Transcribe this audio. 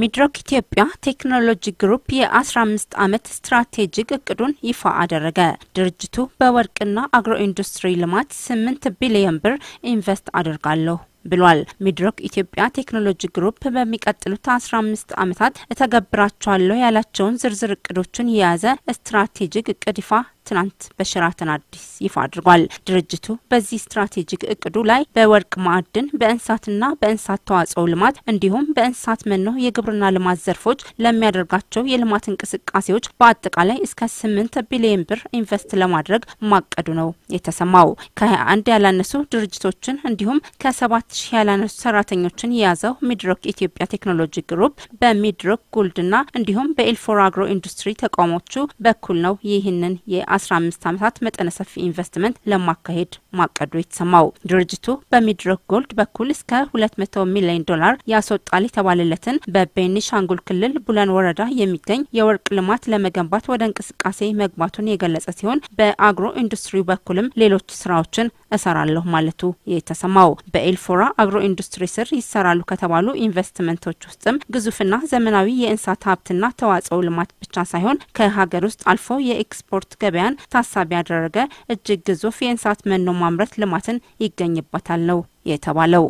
ሚድሮክ ኢትዮጵያ ቴክኖሎጂ ግሩፕ የ15 ዓመት ስትራቴጂክ እቅዱን ይፋ አደረገ። ድርጅቱ በወርቅና አግሮ ኢንዱስትሪ ልማት 8 ቢሊዮን ብር ኢንቨስት አድርጋለሁ ብሏል። ሚድሮክ ኢትዮጵያ ቴክኖሎጂ ግሩፕ በሚቀጥሉት አስራ አምስት ዓመታት እተገብራቸዋለሁ ያላቸውን ዝርዝር እቅዶችን የያዘ ስትራቴጂክ እቅድ ይፋ ትናንት በሸራተን አዲስ ይፋ አድርጓል። ድርጅቱ በዚህ ስትራቴጂክ እቅዱ ላይ በወርቅ ማዕድን፣ በእንስሳትና በእንስሳት ተዋጽኦ ልማት እንዲሁም በእንስሳት መኖ የግብርና ልማት ዘርፎች ለሚያደርጋቸው የልማት እንቅስቃሴዎች በአጠቃላይ እስከ ስምንት ቢሊዮን ብር ኢንቨስት ለማድረግ ማቀዱ ነው የተሰማው። አንድ ያላነሱ ድርጅቶችን እንዲሁም ከሰባት ሺህ ያላነሱ ሰራተኞችን የያዘው ሚድሮክ ኢትዮጵያ ቴክኖሎጂ ግሩፕ በሚድሮክ ጉልድና እንዲሁም በኤልፎር አግሮ ኢንዱስትሪ ተቋሞቹ በኩል ነው ይህንን የ15 ዓመታት መጠነ ሰፊ ኢንቨስትመንት ለማካሄድ ማቀዱ የተሰማው ድርጅቱ በሚድሮክ ጎልድ በኩል እስከ 200 ሚሊዮን ዶላር ያስወጣል የተባለለትን በቤኒሻንጉል ክልል ቡለን ወረዳ የሚገኝ የወርቅ ልማት ለመገንባት ወደ እንቅስቃሴ መግባቱን የገለጸ ሲሆን በአግሮ ኢንዱስትሪ በኩልም ሌሎች ስራዎችን እሰራለሁ ማለቱ የተሰማው በኤልፎራ አግሮ ኢንዱስትሪ ስር ይሰራሉ ከተባሉ ኢንቨስትመንቶች ውስጥም ግዙፍና ዘመናዊ የእንስሳት ሀብትና ተዋጽኦ ልማት ብቻ ሳይሆን ከሀገር ውስጥ አልፎ የኤክስፖርት ገበያን ታሳቢ ያደረገ እጅግ ግዙፍ የእንስሳት መኖ በማምረት ልማትን ይገኝበታል ነው የተባለው።